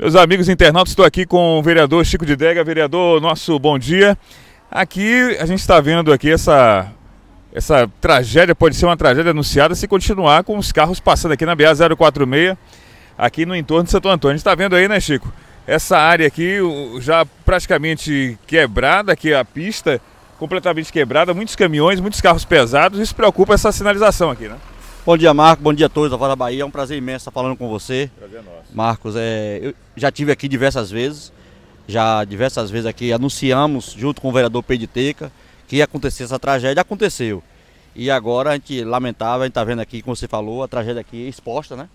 Meus amigos internautas, estou aqui com o vereador Chico de Dega. Vereador, nosso bom dia. Aqui a gente está vendo aqui essa, essa tragédia, pode ser uma tragédia anunciada se continuar com os carros passando aqui na BA-046, aqui no entorno de Santo Antônio. A gente está vendo aí, né, Chico? Essa área aqui já praticamente quebrada, aqui a pista completamente quebrada, muitos caminhões, muitos carros pesados. Isso preocupa essa sinalização aqui, né? Bom dia, Marco. Bom dia a todos da Vara Bahia. É um prazer imenso estar falando com você. Prazer é nosso. Marcos, é, eu já tive aqui diversas vezes. Já diversas vezes aqui anunciamos, junto com o vereador Pediteca, que ia acontecer essa tragédia. Aconteceu. E agora a gente lamentava, a gente está vendo aqui, como você falou, a tragédia aqui exposta, né?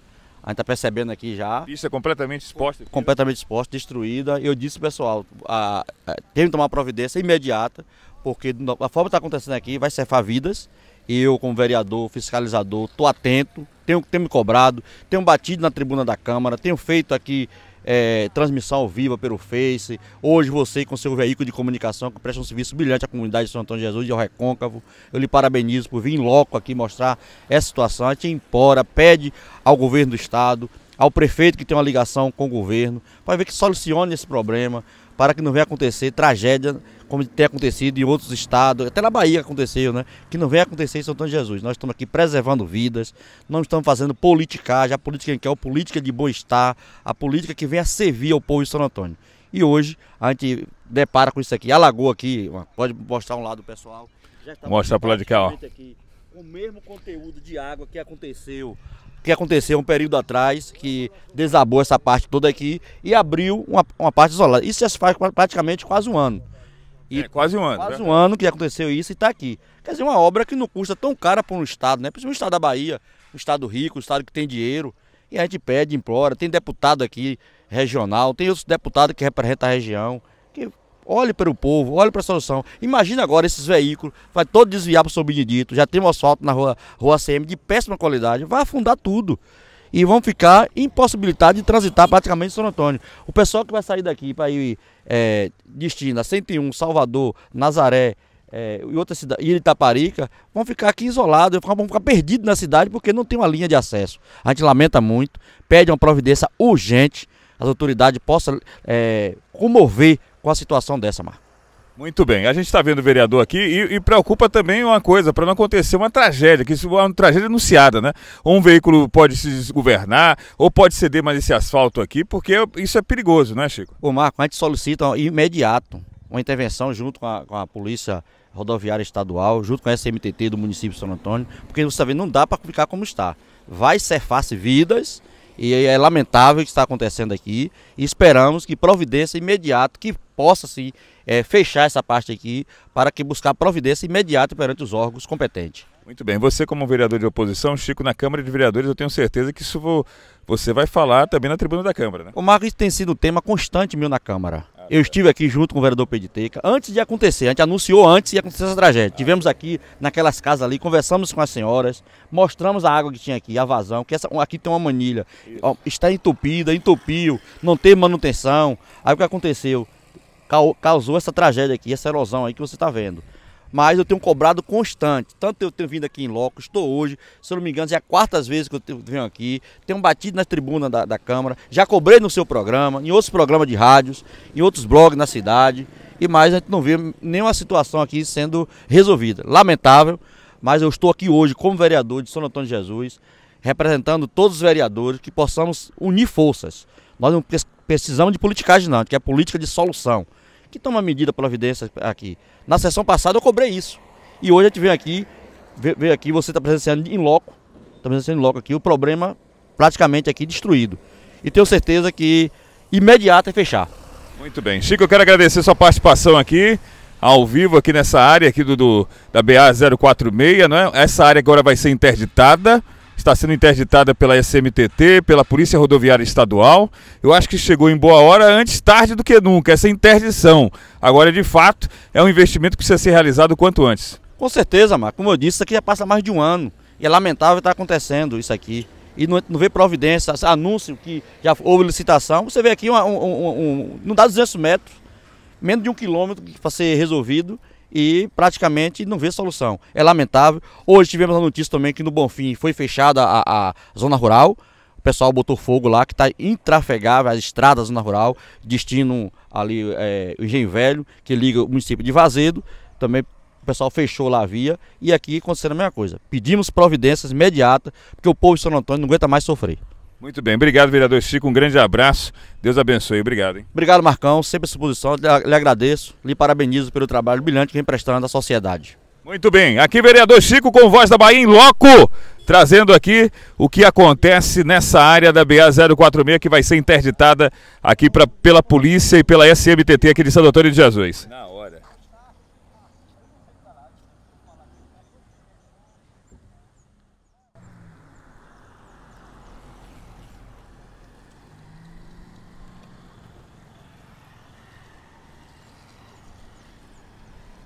A gente está percebendo aqui já. Isso é completamente exposta. Completamente exposta, destruída. Eu disse, pessoal, a, a, tem que tomar providência imediata, porque a forma que está acontecendo aqui, vai cefar vidas eu, como vereador, fiscalizador, estou atento, tenho, tenho me cobrado, tenho batido na tribuna da Câmara, tenho feito aqui é, transmissão ao vivo pelo Face. Hoje você com seu veículo de comunicação que presta um serviço brilhante à comunidade de São Antônio de Jesus e ao Recôncavo. Eu lhe parabenizo por vir em loco aqui mostrar essa situação. A gente impora, pede ao governo do estado, ao prefeito que tem uma ligação com o governo, para ver que solucione esse problema, para que não venha acontecer tragédia como tem acontecido em outros estados, até na Bahia aconteceu, né? Que não vem acontecer em São Antônio de Jesus. Nós estamos aqui preservando vidas, não estamos fazendo politicagem, a política que é a política de bom-estar, a política que vem a servir ao povo de São Antônio. E hoje a gente depara com isso aqui. A lagoa aqui, pode mostrar um lado pessoal. Mostra para lá de cá, ó. Aqui, o mesmo conteúdo de água que aconteceu que aconteceu um período atrás, que desabou essa parte toda aqui e abriu uma, uma parte isolada. Isso já se faz praticamente quase um ano. E é, quase um ano. Quase né? um ano que aconteceu isso e está aqui. Quer dizer, uma obra que não custa tão cara para um Estado, né? Principalmente o Estado da Bahia, um Estado rico, um Estado que tem dinheiro. E a gente pede, implora. Tem deputado aqui regional, tem outros deputados que representam a região. Que olhe para o povo, olhe para a solução. Imagina agora esses veículos, vai todo desviar para o São Benedito. Já tem um asfalto na rua, rua CM de péssima qualidade. Vai afundar tudo e vão ficar impossibilitados de transitar praticamente São Antônio. O pessoal que vai sair daqui para ir é, destino a 101, Salvador, Nazaré, é, e outra cidade, e Itaparica, vão ficar aqui isolados, vão ficar perdidos na cidade porque não tem uma linha de acesso. A gente lamenta muito, pede uma providência urgente, as autoridades possam é, comover com a situação dessa, Marco. Muito bem, a gente está vendo o vereador aqui e, e, preocupa também uma coisa, para não acontecer uma tragédia, que isso é uma tragédia anunciada, né? Ou um veículo pode se desgovernar, ou pode ceder mais esse asfalto aqui, porque isso é perigoso, né, Chico? Ô Marco, a gente solicita imediato uma intervenção junto com a, com a Polícia Rodoviária Estadual, junto com a SMTT do município de São Antônio, porque você está vendo, não dá para ficar como está. Vai ser fácil vidas, e é, é lamentável o que está acontecendo aqui. E esperamos que providência imediata, que possa se é, fechar essa parte aqui, para que buscar providência imediata perante os órgãos competentes. Muito bem, você como vereador de oposição, Chico, na Câmara de Vereadores, eu tenho certeza que isso vou, você vai falar também na tribuna da Câmara, né? O Marcos tem sido um tema constante meu na Câmara. Eu estive aqui junto com o vereador Pediteca, antes de acontecer, a gente anunciou antes de acontecer essa tragédia. Ah. Tivemos aqui naquelas casas ali, conversamos com as senhoras, mostramos a água que tinha aqui, a vazão, que essa, aqui tem uma manilha, está entupida, entupiu, não tem manutenção. Aí o que aconteceu? Causou essa tragédia aqui, essa erosão aí que você está vendo mas eu tenho cobrado constante. Tanto eu tenho vindo aqui em loco, estou hoje, se eu não me engano, já é a quarta vez que eu venho aqui, tenho batido na tribuna da, da Câmara, já cobrei no seu programa, em outros programas de rádios, em outros blogs na cidade, e mais a gente não vê nenhuma situação aqui sendo resolvida. Lamentável, mas eu estou aqui hoje como vereador de São Antônio de Jesus, representando todos os vereadores, que possamos unir forças. Nós não precisamos de politicagem não, que é política de solução que tomar medida providência aqui. Na sessão passada eu cobrei isso. E hoje a gente vem aqui, ver aqui, você está presenciando em loco, está presenciando em loco aqui, o problema praticamente aqui destruído. E tenho certeza que imediato é fechar. Muito bem. Chico, eu quero agradecer sua participação aqui ao vivo aqui nessa área aqui do, do da BA 046, não é? Essa área agora vai ser interditada está sendo interditada pela SMTT, pela Polícia Rodoviária Estadual. Eu acho que chegou em boa hora, antes tarde do que nunca, essa interdição. Agora, de fato, é um investimento que precisa ser realizado o quanto antes. Com certeza, Marco. Como eu disse, isso aqui já passa mais de um ano. E é lamentável estar tá acontecendo isso aqui. E não, não vê providência, anúncio que já houve licitação. Você vê aqui, um, um, um, não dá 200 metros, menos de um quilômetro para ser resolvido e praticamente não vê solução. É lamentável. Hoje tivemos a notícia também que no Bonfim foi fechada a, a zona rural. O pessoal botou fogo lá, que está intrafegável as estradas da zona rural, destino ali é, o Engenho Velho, que liga o município de Vazedo. Também o pessoal fechou lá a via e aqui aconteceu a mesma coisa. Pedimos providências imediatas, porque o povo de São Antônio não aguenta mais sofrer. Muito bem, obrigado, vereador Chico. Um grande abraço. Deus abençoe. Obrigado. Hein? Obrigado, Marcão. Sempre à disposição. Lhe agradeço. Lhe parabenizo pelo trabalho brilhante que vem prestando à sociedade. Muito bem. Aqui, vereador Chico, com voz da Bahia em loco, trazendo aqui o que acontece nessa área da BA 046 que vai ser interditada aqui pra, pela polícia e pela SMTT aqui de São Antônio de Jesus.